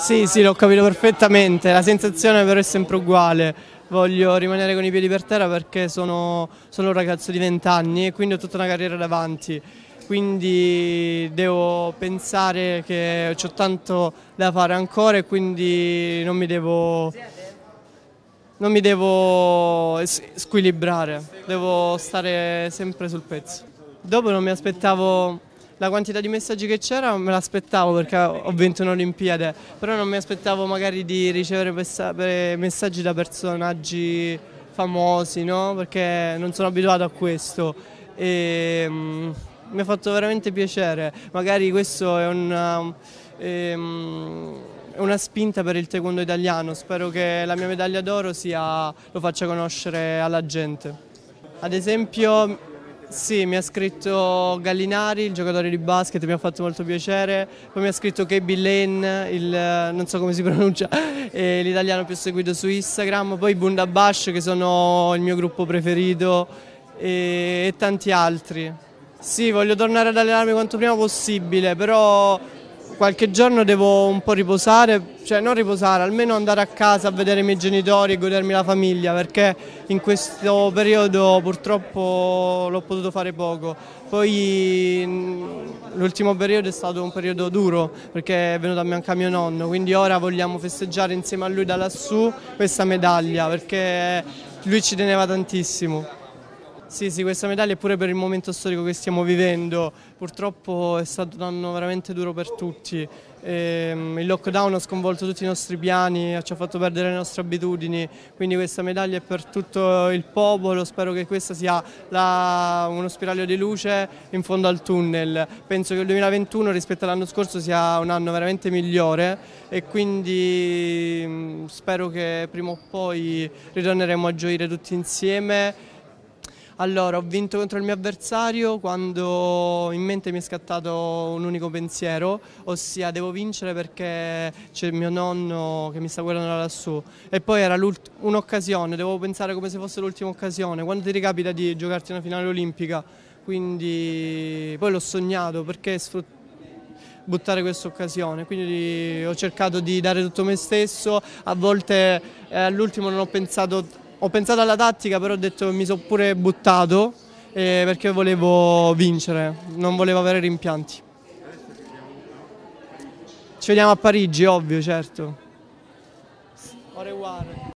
Sì, sì, l'ho capito perfettamente, la sensazione però è sempre uguale, voglio rimanere con i piedi per terra perché sono, sono un ragazzo di 20 anni e quindi ho tutta una carriera davanti, quindi devo pensare che ho tanto da fare ancora e quindi non mi devo, non mi devo squilibrare, devo stare sempre sul pezzo. Dopo non mi aspettavo la quantità di messaggi che c'era me l'aspettavo perché ho vinto un'Olimpiade, però non mi aspettavo magari di ricevere messaggi da personaggi famosi, no? perché non sono abituato a questo. E, um, mi ha fatto veramente piacere, magari questo è una, um, ehm, una spinta per il taekwondo italiano, spero che la mia medaglia d'oro lo faccia conoscere alla gente. Ad esempio sì, mi ha scritto Gallinari, il giocatore di basket, mi ha fatto molto piacere. Poi mi ha scritto Kaby Lane, il, non so come si pronuncia, l'italiano più seguito su Instagram. Poi Bundabash, che sono il mio gruppo preferito, e, e tanti altri. Sì, voglio tornare ad allenarmi quanto prima possibile, però qualche giorno devo un po' riposare, cioè non riposare, almeno andare a casa a vedere i miei genitori e godermi la famiglia, perché in questo periodo purtroppo l'ho potuto fare poco. Poi mm, l'ultimo periodo è stato un periodo duro, perché è venuto a me anche mio nonno, quindi ora vogliamo festeggiare insieme a lui da lassù questa medaglia, perché lui ci teneva tantissimo. Sì, sì, questa medaglia è pure per il momento storico che stiamo vivendo. Purtroppo è stato un anno veramente duro per tutti. Ehm, il lockdown ha sconvolto tutti i nostri piani, ci ha fatto perdere le nostre abitudini, quindi questa medaglia è per tutto il popolo. Spero che questa sia la, uno spiraglio di luce in fondo al tunnel. Penso che il 2021 rispetto all'anno scorso sia un anno veramente migliore e quindi mm, spero che prima o poi ritorneremo a gioire tutti insieme allora, ho vinto contro il mio avversario quando in mente mi è scattato un unico pensiero, ossia devo vincere perché c'è mio nonno che mi sta guardando lassù. E poi era un'occasione, devo pensare come se fosse l'ultima occasione. Quando ti ricapita di giocarti una finale olimpica, quindi poi l'ho sognato perché sfruttare buttare questa occasione, quindi ho cercato di dare tutto me stesso, a volte eh, all'ultimo non ho pensato ho pensato alla tattica, però ho detto mi sono pure buttato eh, perché volevo vincere, non volevo avere rimpianti. Ci vediamo a Parigi, ovvio, certo. Au revoir.